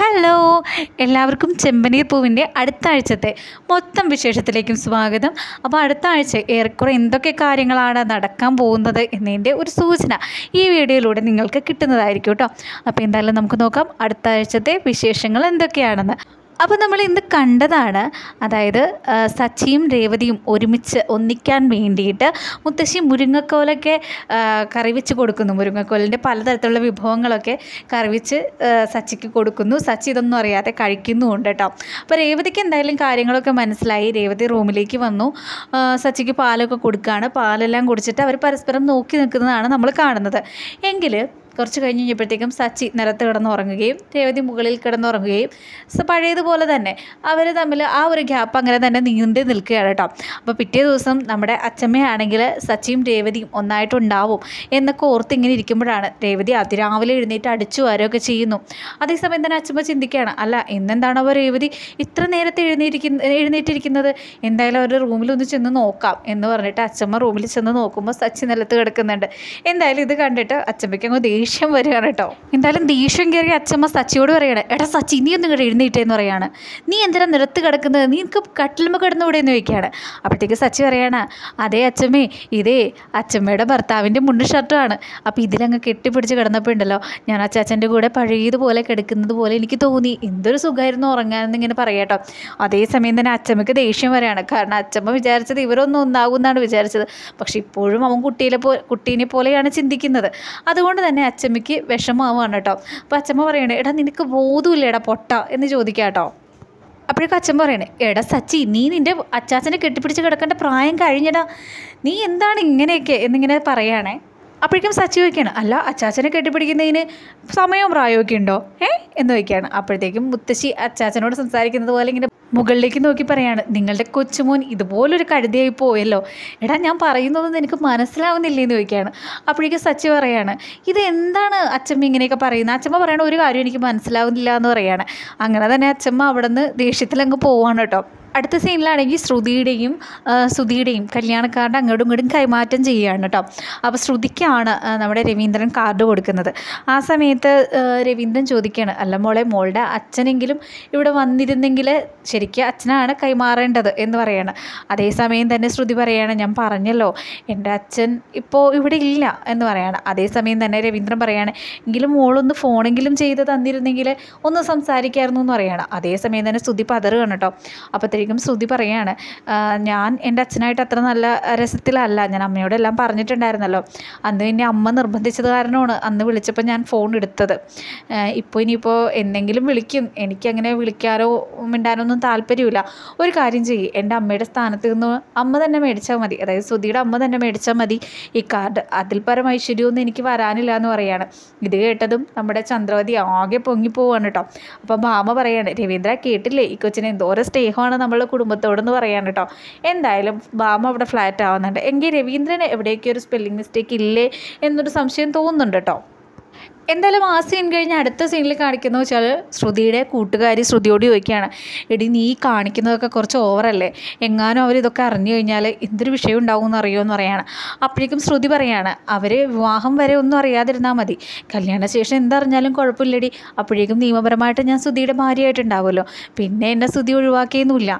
hello എല്ലാവർക്കും ചെമ്പനീർ പൂവിൻ്റെ അടുത്ത ആഴ്ചത്തെ മൊത്തം വിശേഷത്തിലേക്കും സ്വാഗതം അപ്പോൾ അടുത്ത ആഴ്ച ഏറെക്കുറെ എന്തൊക്കെ കാര്യങ്ങളാണ് നടക്കാൻ പോകുന്നത് എന്നതിൻ്റെ ഒരു സൂചന ഈ വീഡിയോയിലൂടെ നിങ്ങൾക്ക് കിട്ടുന്നതായിരിക്കും കേട്ടോ അപ്പോൾ എന്തായാലും നമുക്ക് നോക്കാം അടുത്ത ആഴ്ചത്തെ വിശേഷങ്ങൾ എന്തൊക്കെയാണെന്ന് അപ്പോൾ നമ്മൾ ഇന്ന് കണ്ടതാണ് അതായത് സച്ചിയും രേവതിയും ഒരുമിച്ച് ഒന്നിക്കാൻ വേണ്ടിയിട്ട് മുത്തശ്ശി മുരിങ്ങക്കോലൊക്കെ കറിവെച്ച് കൊടുക്കുന്നു മുരിങ്ങക്കോലിൻ്റെ പലതരത്തിലുള്ള വിഭവങ്ങളൊക്കെ കറിവെച്ച് സച്ചിക്ക് കൊടുക്കുന്നു സച്ചി ഇതൊന്നും അറിയാതെ കഴിക്കുന്നുമുണ്ട് കേട്ടോ അപ്പോൾ രേവതിക്ക് എന്തായാലും കാര്യങ്ങളൊക്കെ മനസ്സിലായി രേവതി റൂമിലേക്ക് വന്നു സച്ചിക്ക് പാലൊക്കെ കൊടുക്കുകയാണ് പാലെല്ലാം കുടിച്ചിട്ട് അവർ പരസ്പരം നോക്കി നിൽക്കുന്നതാണ് നമ്മൾ കാണുന്നത് എങ്കിൽ കുറച്ച് കഴിഞ്ഞ് കഴിഞ്ഞപ്പോഴത്തേക്കും സച്ചി നിലത്ത് കിടന്നുറങ്ങുകയും രേവതി മുകളിൽ കിടന്നുറങ്ങുകയും പഴയതുപോലെ തന്നെ അവർ തമ്മിൽ ആ ഒരു ഗ്യാപ്പ് അങ്ങനെ തന്നെ നീണ്ടു നിൽക്കുകയാണ് കേട്ടോ അപ്പോൾ പിറ്റേ ദിവസം നമ്മുടെ അച്ചമ്മയാണെങ്കിൽ സച്ചിയും രേവതിയും ഒന്നായിട്ടുണ്ടാവും എന്നൊക്കെ ഓർത്ത് ഇങ്ങനെ ഇരിക്കുമ്പോഴാണ് രേവതി അതിരാവിലെ എഴുന്നേറ്റ് അടിച്ചു വരുകയൊക്കെ ചെയ്യുന്നു അതേസമയം തന്നെ അച്ചമ്മ ചിന്തിക്കുകയാണ് അല്ല ഇന്നെന്താണ് അവർ രേവതി ഇത്ര നേരത്തെ എഴുന്നേറ്റിരിക്കുന്ന എഴുന്നേറ്റിരിക്കുന്നത് എന്തായാലും അവരുടെ റൂമിലൊന്ന് ചെന്ന് നോക്കാം എന്ന് പറഞ്ഞിട്ട് അച്ചമ്മ റൂമിൽ ചെന്ന് നോക്കുമ്പോൾ സച്ചി നിലത്ത് കിടക്കുന്നുണ്ട് എന്തായാലും ഇത് കണ്ടിട്ട് അച്ചമ്മയ്ക്ക് അങ്ങ് ദേഷ്യം ദേഷ്യം വരികയാണ് കേട്ടോ എന്തായാലും ദേഷ്യം കയറി അച്ഛമ്മ സച്ചിയോട് പറയണേ എടാ സച്ചി നീ ഒന്നും കൂടെ എഴുന്നേറ്റേന്ന് പറയാണ് നീ എന്തിനാ നിരത്ത് കിടക്കുന്നത് നീ എനിക്ക് കട്ടിലുമ്പോൾ കൂടെ എന്ന് ചോദിക്കുകയാണ് അപ്പോഴത്തേക്ക് സച്ചി പറയാണ് അതേ അച്ഛമ്മേ ഇതേ അച്ഛമ്മയുടെ ഭർത്താവിൻ്റെ മുണ്ട് ഷർട്ടുമാണ് അപ്പോൾ ഇതിലങ്ങ് കെട്ടിപ്പിടിച്ച് കിടന്നപ്പോൾ ഉണ്ടല്ലോ ഞാൻ അച്ചാച്ചൻ്റെ കൂടെ പഴയതുപോലെ കിടക്കുന്നത് പോലെ എനിക്ക് തോന്നി എന്തൊരു സുഖമായിരുന്നു ഉറങ്ങാൻ ഇങ്ങനെ പറയാട്ടോ അതേസമയം തന്നെ അച്ഛമ്മക്ക് ദേഷ്യം വരെയാണ് കാരണം അച്ഛമ്മ വിചാരിച്ചത് ഇവരൊന്നും ഒന്നാകും എന്നാണ് വിചാരിച്ചത് പക്ഷേ ഇപ്പോഴും അവൻ കുട്ടിയിലെ പോ കുട്ടീനെ പോലെയാണ് ചിന്തിക്കുന്നത് അതുകൊണ്ട് തന്നെ അച്ചമ്മയ്ക്ക് വിഷമമാവുകയാണ് കേട്ടോ അപ്പോൾ അച്ചമ്മ പറയണേ എടാ നിനക്ക് ബോധമില്ലേടാ പൊട്ട എന്ന് ചോദിക്കാം കേട്ടോ അപ്പോഴൊക്കെ അച്ഛൻ പറയണേ എടാ സച്ചി നീ നിൻ്റെ അച്ചാച്ചനെ കെട്ടിപ്പിടിച്ച് കിടക്കേണ്ട പ്രായം കഴിഞ്ഞടാ നീ എന്താണ് ഇങ്ങനെയൊക്കെ എന്നിങ്ങനെ പറയുകയാണേ അപ്പോഴേക്കും സച്ചി ചോദിക്കുകയാണ് അല്ല അച്ചാച്ചനെ കെട്ടിപ്പിടിക്കുന്നതിന് സമയവും പ്രായമൊക്കെ ഉണ്ടോ ഏ എന്ന് ചോദിക്കുകയാണ് അപ്പോഴത്തേക്കും മുത്തശ്ശി അച്ചാച്ചനോട് സംസാരിക്കുന്നത് പോലെ ഇങ്ങനെ മുകളിലേക്ക് നോക്കി പറയാണ് നിങ്ങളുടെ കൊച്ചുമോൻ ഇതുപോലൊരു കഴുതിയായി പോയല്ലോ എടാ ഞാൻ പറയുന്നതൊന്നും എനിക്ക് മനസ്സിലാവുന്നില്ല എന്ന് ചോദിക്കുകയാണ് അപ്പോഴേക്കും സച്ചി പറയാണ് ഇത് എന്താണ് അച്ഛമ്മ ഇങ്ങനെയൊക്കെ പറയുന്നത് അച്ഛമ്മ പറയണ ഒരു കാര്യം എനിക്ക് മനസ്സിലാവുന്നില്ല എന്ന് പറയുകയാണ് അങ്ങനെ തന്നെ അച്ഛമ്മ അവിടെ നിന്ന് ദേഷ്യത്തിലങ്ങ് പോവാണ് കേട്ടോ അടുത്ത സീനിലാണെങ്കിൽ ശ്രുതിയുടെയും സുധിയുടെയും കല്യാണക്കാരുടെ അങ്ങോട്ടും ഇങ്ങോട്ടും കൈമാറ്റം ചെയ്യുകയാണ് കേട്ടോ അപ്പോൾ ശ്രുതിക്കാണ് നമ്മുടെ രവീന്ദ്രൻ കാർഡ് കൊടുക്കുന്നത് ആ സമയത്ത് രവീന്ദ്രൻ ചോദിക്കുകയാണ് അല്ല മോളെ മോളുടെ അച്ഛനെങ്കിലും ഇവിടെ വന്നിരുന്നെങ്കിൽ ശരിക്കും അച്ഛനാണ് കൈമാറേണ്ടത് എന്ന് പറയുകയാണ് അതേസമയം തന്നെ ശ്രുതി പറയുകയാണ് ഞാൻ പറഞ്ഞല്ലോ എൻ്റെ അച്ഛൻ ഇപ്പോൾ ഇവിടെ ഇല്ല എന്ന് പറയാണ് അതേസമയം തന്നെ രവീന്ദ്രൻ പറയാണ് എങ്കിലും മോളൊന്ന് ഫോണെങ്കിലും ചെയ്ത് തന്നിരുന്നെങ്കിൽ ഒന്ന് സംസാരിക്കായിരുന്നു എന്ന് പറയാണ് അതേസമയം തന്നെ ശ്രുതി പതറുകയാണ് കേട്ടോ അപ്പോഴത്തേക്ക് അപ്പോഴേക്കും ശ്രുതി പറയാണ് ഞാൻ എൻ്റെ അച്ഛനായിട്ട് അത്ര നല്ല രസത്തിലല്ല ഞാൻ അമ്മയോട് എല്ലാം പറഞ്ഞിട്ടുണ്ടായിരുന്നല്ലോ അന്ന് പിന്നെ അമ്മ നിർബന്ധിച്ചത് കാരണമാണ് അന്ന് വിളിച്ചപ്പോൾ ഞാൻ ഫോൺ എടുത്തത് ഇപ്പോൾ ഇനിയിപ്പോൾ എന്തെങ്കിലും വിളിക്കും എനിക്കങ്ങനെ വിളിക്കാനോ മിണ്ടാനോ ഒന്നും താല്പര്യമില്ല ഒരു കാര്യം ചെയ്യും എൻ്റെ അമ്മയുടെ സ്ഥാനത്ത് നിന്ന് അമ്മ തന്നെ മേടിച്ചാൽ മതി അതായത് ശ്രുതിയുടെ അമ്മ തന്നെ മേടിച്ചാൽ മതി ഈ കാർഡ് അതിൽ പരം ഐശ്വര്യമൊന്നും എനിക്ക് വരാനില്ല എന്ന് പറയുകയാണ് ഇത് കേട്ടതും നമ്മുടെ ചന്ദ്രവതി ആകെ പൊങ്ങിപ്പോവാണ് കേട്ടോ അപ്പം ഭാമ പറയാണ് രവീന്ദ്ര കേട്ടില്ലേ ഈ കൊച്ചിനെ എന്തോരം സ്നേഹമാണ് നമ്മൾ നമ്മൾ കുടുംബത്തോടൊന്ന് പറയാൻ കേട്ടോ എന്തായാലും ബാമ അവിടെ ഫ്ലാറ്റ് ആവുന്നുണ്ട് എങ്കിൽ രവീന്ദ്രന് ഒരു സ്പെല്ലിംഗ് മിസ്റ്റേക്ക് ഇല്ലേ എന്നൊരു സംശയം തോന്നുന്നുണ്ട് കേട്ടോ എന്തായാലും ആ സീൻ കഴിഞ്ഞ് അടുത്ത സീനിൽ കാണിക്കുന്നത് വെച്ചാൽ ശ്രുതിയുടെ കൂട്ടുകാരി ശ്രുതിയോട് ചോദിക്കുകയാണ് എടി നീ കാണിക്കുന്നതൊക്കെ കുറച്ച് ഓവറല്ലേ എങ്ങാനും അവർ ഇതൊക്കെ അറിഞ്ഞു കഴിഞ്ഞാൽ എന്തൊരു വിഷയം ഉണ്ടാവും എന്ന് അറിയുമോ എന്ന് പറയാണ് അപ്പോഴേക്കും ശ്രുതി പറയാണ് അവർ വിവാഹം വരെ ഒന്നും അറിയാതിരുന്നാൽ മതി കല്യാണശേഷം എന്തറിഞ്ഞാലും കുഴപ്പമില്ലടി അപ്പോഴേക്കും നിയമപരമായിട്ട് ഞാൻ ശ്രുതിയുടെ ഭാര്യയായിട്ടുണ്ടാവുമല്ലോ പിന്നെ എന്നെ ശ്രുതി ഒഴിവാക്കിയൊന്നുമില്ല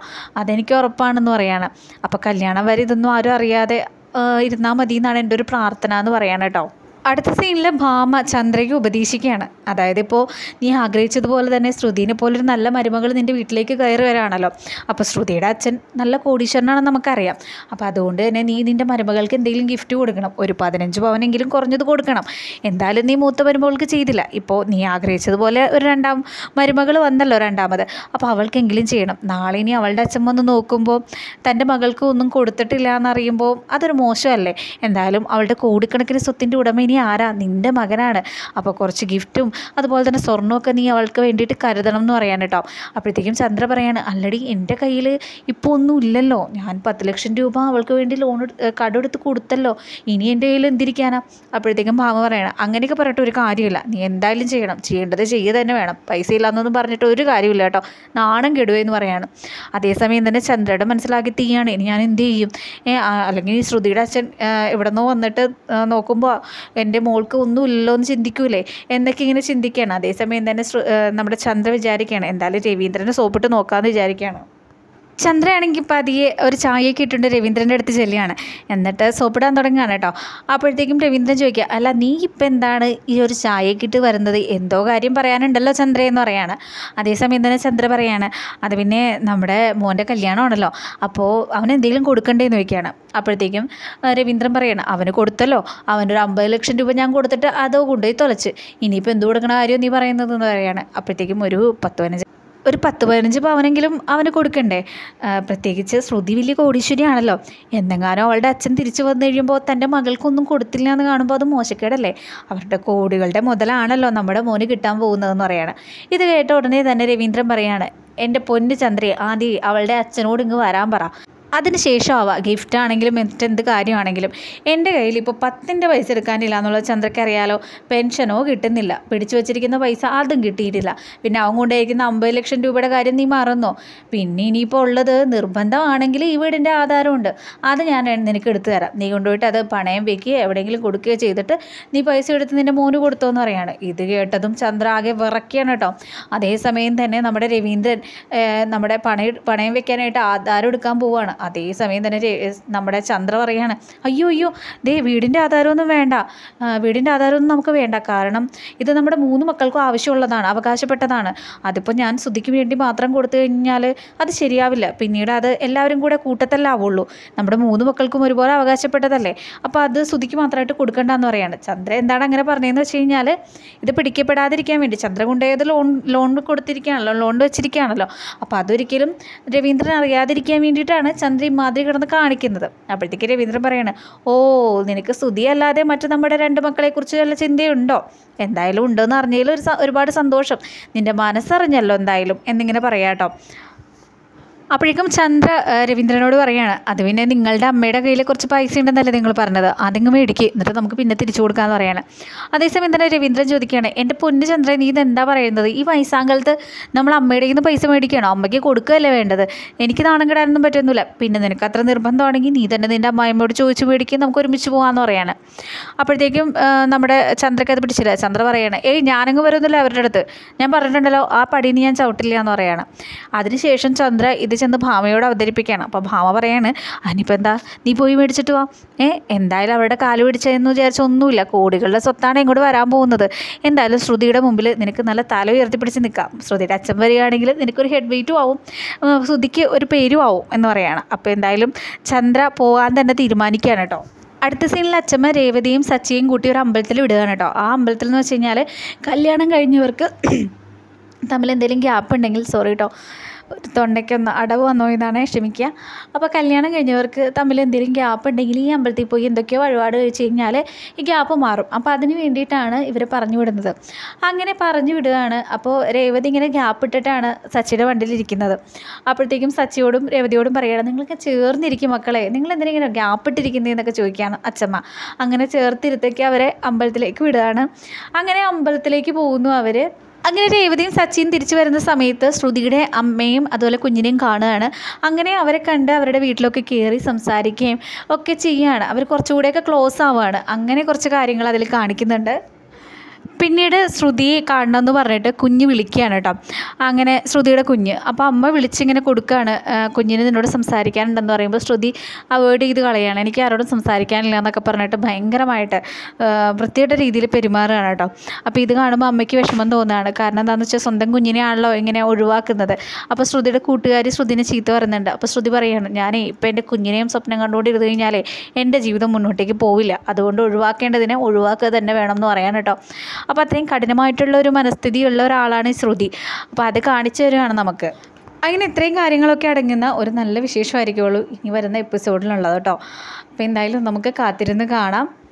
അതെനിക്ക് ഉറപ്പാണെന്ന് പറയാണ് അപ്പോൾ കല്യാണം വരെ ഇതൊന്നും ആരും അറിയാതെ ഇരുന്നാൽ മതി എന്നാണ് എൻ്റെ ഒരു പ്രാർത്ഥന എന്ന് പറയാണ് കേട്ടോ അടുത്ത സീനിൽ ഭാമ ചന്ദ്രയ്ക്ക് ഉപദേശിക്കുകയാണ് അതായത് ഇപ്പോൾ നീ ആഗ്രഹിച്ചതുപോലെ തന്നെ ശ്രുതിനെ പോലൊരു നല്ല മരുമകൾ നിൻ്റെ വീട്ടിലേക്ക് കയറി വരാണല്ലോ അപ്പോൾ ശ്രുതിയുടെ അച്ഛൻ നല്ല കോടീശ്വരനാണെന്ന് നമുക്കറിയാം അപ്പോൾ അതുകൊണ്ട് തന്നെ നീ നിൻ്റെ മരുമകൾക്ക് എന്തെങ്കിലും ഗിഫ്റ്റ് കൊടുക്കണം ഒരു പതിനഞ്ച് പവനെങ്കിലും കുറഞ്ഞത് കൊടുക്കണം എന്തായാലും നീ മൂത്ത മരുമകൾക്ക് ചെയ്തില്ല ഇപ്പോൾ നീ ആഗ്രഹിച്ചതുപോലെ ഒരു രണ്ടാം മരുമകൾ വന്നല്ലോ രണ്ടാമത് അപ്പോൾ അവൾക്കെങ്കിലും ചെയ്യണം നാളെ ഇനി അവളുടെ അച്ഛൻ വന്ന് നോക്കുമ്പോൾ തൻ്റെ മകൾക്ക് ഒന്നും കൊടുത്തിട്ടില്ല എന്നറിയുമ്പോൾ അതൊരു മോശമല്ലേ എന്തായാലും അവളുടെ കോടിക്കണക്കിന് സ്വത്തിൻ്റെ ഉടമ ഇനി ആരാ നിൻ്റെ മകനാണ് അപ്പോൾ കുറച്ച് ഗിഫ്റ്റും അതുപോലെ തന്നെ സ്വർണ്ണമൊക്കെ നീ അവൾക്ക് വേണ്ടിയിട്ട് കരുതണം എന്ന് പറയാൻ കേട്ടോ അപ്പോഴത്തേക്കും ചന്ദ്ര പറയാണ് അല്ലടി എൻ്റെ കയ്യിൽ ഇപ്പോൾ ഒന്നും ഇല്ലല്ലോ ഞാൻ പത്ത് ലക്ഷം രൂപ അവൾക്ക് വേണ്ടി ലോൺ കടമെടുത്ത് കൊടുത്തല്ലോ ഇനി എൻ്റെ കയ്യിൽ എന്തിരിക്കാനാ അപ്പോഴത്തേക്കും ഭാമ പറയണം അങ്ങനെയൊക്കെ പറഞ്ഞിട്ട് ഒരു കാര്യമില്ല നീ എന്തായാലും ചെയ്യണം ചെയ്യേണ്ടത് ചെയ്യുക തന്നെ വേണം പൈസ ഇല്ലാന്നൊന്നും പറഞ്ഞിട്ട് ഒരു കാര്യമില്ല കേട്ടോ നാണം കെടുവേ എന്ന് പറയാണ് അതേസമയം തന്നെ ചന്ദ്രയുടെ മനസ്സിലാക്കി തീയാണ് ഇനി ഞാൻ എന്ത് ചെയ്യും അല്ലെങ്കിൽ ശ്രുതിയുടെ അച്ഛൻ എവിടെ നിന്നോ വന്നിട്ട് നോക്കുമ്പോൾ എൻ്റെ മോൾക്ക് ഒന്നുമില്ലല്ലോ എന്ന് ചിന്തിക്കൂലേ എന്നൊക്കെ ഇങ്ങനെ ചിന്തിക്കുകയാണ് അതേസമയം തന്നെ നമ്മുടെ ചന്ദ്ര വിചാരിക്കുകയാണ് എന്തായാലും രവീന്ദ്രനെ സോപ്പിട്ട് നോക്കാമെന്ന് വിചാരിക്കുകയാണ് ചന്ദ്രയാണെങ്കിൽ പതിയെ ഒരു ചായയൊക്കെ ഇട്ടുണ്ട് രവീന്ദ്രൻ്റെ അടുത്ത് ചെല്ലുകയാണ് എന്നിട്ട് സോപ്പിടാൻ തുടങ്ങുകയാണ് കേട്ടോ അപ്പോഴത്തേക്കും രവീന്ദ്രൻ ചോദിക്കുക അല്ല നീ ഇപ്പം എന്താണ് ഈ ഒരു ചായയൊക്കെ ഇട്ട് വരുന്നത് എന്തോ കാര്യം പറയാനുണ്ടല്ലോ ചന്ദ്ര എന്ന് അതേസമയം തന്നെ ചന്ദ്ര പറയാണ് അത് പിന്നെ നമ്മുടെ മോൻ്റെ കല്യാണമാണല്ലോ അപ്പോൾ അവൻ എന്തെങ്കിലും കൊടുക്കണ്ടേന്ന് ചോദിക്കുകയാണ് അപ്പോഴത്തേക്കും രവീന്ദ്രൻ പറയാണ് അവന് കൊടുത്തല്ലോ അവനൊരു അമ്പത് ലക്ഷം രൂപ ഞാൻ കൊടുത്തിട്ട് അതോ കൊണ്ടുപോയി തുളച്ച് ഇനിയിപ്പോൾ എന്ത് കൊടുക്കണ കാര്യം നീ പറയുന്നത് എന്ന് അപ്പോഴത്തേക്കും ഒരു പത്ത് പതിനഞ്ച് ഒരു പത്ത് പതിനഞ്ച് പവനെങ്കിലും അവന് കൊടുക്കണ്ടേ പ്രത്യേകിച്ച് ശ്രുതി വലിയ കോടീശ്വരിയാണല്ലോ എന്തെങ്കിലും അവളുടെ അച്ഛൻ തിരിച്ചു വന്നു കഴിയുമ്പോൾ തൻ്റെ മകൾക്കൊന്നും കൊടുത്തില്ല എന്ന് കാണുമ്പോൾ അത് മോശക്കേടല്ലേ അവരുടെ കോടികളുടെ മുതലാണല്ലോ നമ്മുടെ മോന് കിട്ടാൻ പോകുന്നതെന്ന് പറയാണ് ഇത് കേട്ട ഉടനെ തന്നെ രവീന്ദ്രൻ പറയാണ് എൻ്റെ പൊന്ന് ചന്ദ്രയെ ആദ്യം അവളുടെ അച്ഛനോട് ഇങ്ങ് വരാൻ പറ അതിനുശേഷം ആവാം ഗിഫ്റ്റ് ആണെങ്കിലും എന്ത് കാര്യമാണെങ്കിലും എൻ്റെ കയ്യിൽ ഇപ്പോൾ പത്തിൻ്റെ പൈസ എടുക്കാനില്ല എന്നുള്ള ചന്ദ്രയ്ക്ക് അറിയാലോ പെൻഷനോ കിട്ടുന്നില്ല പിടിച്ചു വച്ചിരിക്കുന്ന പൈസ അതും കിട്ടിയിട്ടില്ല പിന്നെ അവൻ കൊണ്ടുപോയിരിക്കുന്ന അമ്പത് ലക്ഷം രൂപയുടെ കാര്യം നീ മറന്നോ പിന്നെ ഇനിയിപ്പോൾ ഉള്ളത് നിർബന്ധമാണെങ്കിൽ ഈ വീടിൻ്റെ ആധാരമുണ്ട് അത് ഞാൻ നിനക്ക് എടുത്തു തരാം നീ കൊണ്ടുപോയിട്ട് അത് പണയം വെക്കുക എവിടെയെങ്കിലും കൊടുക്കുകയോ ചെയ്തിട്ട് നീ പൈസ എടുത്ത് നിൻ്റെ മോന് കൊടുത്തോ എന്ന് പറയാണ് ഇത് കേട്ടതും ചന്ദ്ര ആകെ വിറക്കുകയാണ് കേട്ടോ അതേസമയം തന്നെ നമ്മുടെ രവീന്ദ്രൻ നമ്മുടെ പണയം വെക്കാനായിട്ട് ആധാരം എടുക്കാൻ പോവുകയാണ് അതേസമയം തന്നെ നമ്മുടെ ചന്ദ്ര പറയാണ് അയ്യോ അയ്യോ ദേ വീടിൻ്റെ ആധാരമൊന്നും വേണ്ട വീടിൻ്റെ ആധാരമൊന്നും നമുക്ക് വേണ്ട കാരണം ഇത് നമ്മുടെ മൂന്ന് മക്കൾക്കും ആവശ്യമുള്ളതാണ് അവകാശപ്പെട്ടതാണ് അതിപ്പോൾ ഞാൻ ശ്രുതിക്ക് വേണ്ടി മാത്രം കൊടുത്തു കഴിഞ്ഞാൽ അത് ശരിയാവില്ല പിന്നീട് അത് എല്ലാവരും കൂടെ കൂട്ടത്തല്ലാവുള്ളൂ നമ്മുടെ മൂന്ന് മക്കൾക്കും ഒരുപോലെ അവകാശപ്പെട്ടതല്ലേ അപ്പോൾ അത് ശ്രുതിക്ക് മാത്രമായിട്ട് എന്ന് പറയാണ് ചന്ദ്ര എന്താണ് അങ്ങനെ പറഞ്ഞതെന്ന് വെച്ച് കഴിഞ്ഞാൽ ഇത് പിടിക്കപ്പെടാതിരിക്കാൻ വേണ്ടി ചന്ദ്ര കൊണ്ടുപോയത് ലോൺ ലോൺ കൊടുത്തിരിക്കുകയാണല്ലോ ലോൺ വെച്ചിരിക്കുകയാണല്ലോ അപ്പോൾ അതൊരിക്കലും രവീന്ദ്രൻ അറിയാതിരിക്കാൻ വേണ്ടിയിട്ടാണ് ചന്ദ്രൻ മാതിരി കിടന്ന് കാണിക്കുന്നത് അപ്പോഴത്തേക്ക് രവീന്ദ്രൻ പറയാണ് ഓ നിനക്ക് സ്തുതിയല്ലാതെ മറ്റു നമ്മുടെ രണ്ട് മക്കളെക്കുറിച്ച് വല്ല ചിന്തയുണ്ടോ എന്തായാലും എന്ന് അറിഞ്ഞതിൽ ഒരു ഒരുപാട് സന്തോഷം നിന്റെ മനസ്സറിഞ്ഞല്ലോ എന്തായാലും എന്നിങ്ങനെ പറയാട്ടോ അപ്പോഴേക്കും ചന്ദ്ര രവീന്ദ്രനോട് പറയുകയാണ് അത് പിന്നെ നിങ്ങളുടെ അമ്മയുടെ കയ്യിൽ കുറച്ച് പൈസ ഉണ്ടെന്നല്ലേ നിങ്ങൾ പറഞ്ഞത് അതിങ്ങ് മേടിക്ക് എന്നിട്ട് നമുക്ക് പിന്നെ തിരിച്ചു കൊടുക്കാമെന്ന് പറയാണ് അതേസമയം തന്നെ രവീന്ദ്രൻ ചോദിക്കുകയാണ് എൻ്റെ പൊന്നു ചന്ദ്രൻ നീ എന്താ പറയുന്നത് ഈ വയസ്സാങ്കാലത്ത് നമ്മൾ അമ്മയുടെ കയ്യിൽ നിന്ന് പൈസ മേടിക്കുകയാണോ അമ്മയ്ക്ക് കൊടുക്കുകയല്ലേ വേണ്ടത് എനിക്ക് നാണം കിടാനൊന്നും പറ്റുന്നില്ല പിന്നെ നിനക്ക് അത്ര നിർബന്ധമാണെങ്കിൽ നീ തന്നെ നിൻ്റെ അമ്മായിമ്മയോട് ചോദിച്ചു മേടിക്കുക നമുക്ക് ഒരുമിച്ച് പോകാമെന്ന് പറയാണ് അപ്പോഴത്തേക്കും നമ്മുടെ ചന്ദ്രക്ക് അത് പിടിച്ചില്ല ചന്ദ്ര പറയാണ് ഏയ് ഞാനങ്ങ് വരുന്നില്ല അവരുടെ അടുത്ത് ഞാൻ പറഞ്ഞിട്ടുണ്ടല്ലോ ആ പടിയിൽ ഞാൻ ചവിട്ടില്ല എന്ന് പറയാണ് അതിനുശേഷം ചന്ദ്ര ഇത് വീട്ടിൽ ചെന്ന് ഭാമയോട് അവതരിപ്പിക്കുകയാണ് അപ്പോൾ ഭാമ പറയാണ് അതിനിപ്പോൾ എന്താ നീ പോയി മേടിച്ചിട്ട് വാ ഏ എന്തായാലും അവരുടെ കാല് പിടിച്ചതെന്ന് വിചാരിച്ചൊന്നുമില്ല കോടികളുടെ സ്വത്താണ് ഇങ്ങോട്ട് വരാൻ പോകുന്നത് എന്തായാലും ശ്രുതിയുടെ മുമ്പിൽ നിനക്ക് നല്ല തല ഉയർത്തിപ്പിടിച്ച് നിൽക്കാം ശ്രുതിയുടെ അച്ഛൻ വരികയാണെങ്കിൽ നിനക്കൊരു ഹെഡ് വെയിറ്റും ആവും ശ്രുതിക്ക് ഒരു പേരും ആവും എന്ന് പറയുകയാണ് അപ്പോൾ എന്തായാലും ചന്ദ്ര പോകാൻ തന്നെ തീരുമാനിക്കുകയാണ് കേട്ടോ അടുത്ത സീനിൽ അച്ഛമ്മ രേവതിയും സച്ചിയും കൂട്ടി ഒരു അമ്പലത്തിൽ വിടുകയാണ് കേട്ടോ ആ അമ്പലത്തിൽ എന്ന് വെച്ച് കഴിഞ്ഞാൽ കല്യാണം കഴിഞ്ഞവർക്ക് തമ്മിൽ എന്തെങ്കിലും ഗ്യാപ്പ് ഉണ്ടെങ്കിൽ സോറി കേട്ടോ തൊണ്ടയ്ക്കൊന്ന് അടവ് വന്നോ എന്നാണ് ക്ഷമിക്കുക അപ്പോൾ കല്യാണം കഴിഞ്ഞവർക്ക് തമ്മിൽ എന്തെങ്കിലും ഗ്യാപ്പ് ഉണ്ടെങ്കിൽ ഈ അമ്പലത്തിൽ പോയി എന്തൊക്കെയോ വഴിപാട് കഴിച്ച് കഴിഞ്ഞാൽ ഈ ഗ്യാപ്പ് മാറും അപ്പോൾ അതിന് വേണ്ടിയിട്ടാണ് ഇവർ പറഞ്ഞു വിടുന്നത് അങ്ങനെ പറഞ്ഞു വിടുകയാണ് അപ്പോൾ രേവതി ഇങ്ങനെ ഗ്യാപ്പ് ഇട്ടിട്ടാണ് സച്ചിയുടെ വണ്ടിയിലിരിക്കുന്നത് അപ്പോഴത്തേക്കും സച്ചിയോടും രേവതിയോടും പറയുകയാണ് നിങ്ങളൊക്കെ ചേർന്നിരിക്കും മക്കളെ നിങ്ങൾ എന്തിനെങ്കിലും ഗ്യാപ്പ് എന്നൊക്കെ ചോദിക്കുകയാണ് അച്ഛമ്മ അങ്ങനെ ചേർത്തിരുത്തൊക്കെ അവരെ അമ്പലത്തിലേക്ക് വിടുകയാണ് അങ്ങനെ അമ്പലത്തിലേക്ക് പോകുന്നു അവർ അങ്ങനെ രേവതിയും സച്ചിൻ തിരിച്ചു വരുന്ന സമയത്ത് ശ്രുതിയുടെ അമ്മയും അതുപോലെ കുഞ്ഞിനെയും കാണുകയാണ് അങ്ങനെ അവരെ കണ്ട് അവരുടെ വീട്ടിലൊക്കെ കയറി സംസാരിക്കുകയും ഒക്കെ ചെയ്യുകയാണ് അവർ കുറച്ചുകൂടെയൊക്കെ ക്ലോസ് ആവുകയാണ് അങ്ങനെ കുറച്ച് കാര്യങ്ങൾ അതിൽ കാണിക്കുന്നുണ്ട് പിന്നീട് ശ്രുതിയെ കാണണമെന്ന് പറഞ്ഞിട്ട് കുഞ്ഞ് വിളിക്കുകയാണ് കേട്ടോ അങ്ങനെ ശ്രുതിയുടെ കുഞ്ഞ് അപ്പോൾ അമ്മ വിളിച്ചിങ്ങനെ കൊടുക്കുകയാണ് കുഞ്ഞിന് നിന്നോട് സംസാരിക്കാനുണ്ടെന്ന് പറയുമ്പോൾ ശ്രുതി അവോയ്ഡ് ചെയ്ത് കളയാണ് എനിക്ക് ആരോടും സംസാരിക്കാനില്ല എന്നൊക്കെ പറഞ്ഞിട്ട് ഭയങ്കരമായിട്ട് വൃത്തിയുടെ രീതിയിൽ പെരുമാറുകയാണ് കേട്ടോ അപ്പോൾ ഇത് കാണുമ്പോൾ അമ്മയ്ക്ക് വിഷമം തോന്നുകയാണ് കാരണം എന്താണെന്ന് വെച്ചാൽ സ്വന്തം കുഞ്ഞിനെയാണല്ലോ ഇങ്ങനെ ഒഴിവാക്കുന്നത് അപ്പോൾ ശ്രുതിയുടെ കൂട്ടുകാരി ശ്രുതിനെ ചീത്ത പറയുന്നുണ്ട് അപ്പോൾ ശ്രുതി പറയുകയാണ് ഞാനേ ഇപ്പോൾ എൻ്റെ കുഞ്ഞിനെയും സ്വപ്നം കണ്ടുകൊണ്ടിരുന്നു കഴിഞ്ഞാലേ എൻ്റെ ജീവിതം മുന്നോട്ടേക്ക് പോവില്ല അതുകൊണ്ട് ഒഴിവാക്കേണ്ടതിനെ ഒഴിവാക്കുക തന്നെ വേണം എന്ന് പറയാൻ കേട്ടോ അപ്പോൾ അത്രയും കഠിനമായിട്ടുള്ള ഒരു മനസ്ഥിതിയുള്ള ഒരാളാണ് ശ്രുതി അപ്പോൾ അത് കാണിച്ചു തരുവാണ് നമുക്ക് അങ്ങനെ ഇത്രയും കാര്യങ്ങളൊക്കെ അടങ്ങുന്ന ഒരു നല്ല വിശേഷമായിരിക്കുള്ളൂ ഇനി വരുന്ന എപ്പിസോഡിലുള്ളത് കേട്ടോ അപ്പോൾ എന്തായാലും നമുക്ക് കാത്തിരുന്ന് കാണാം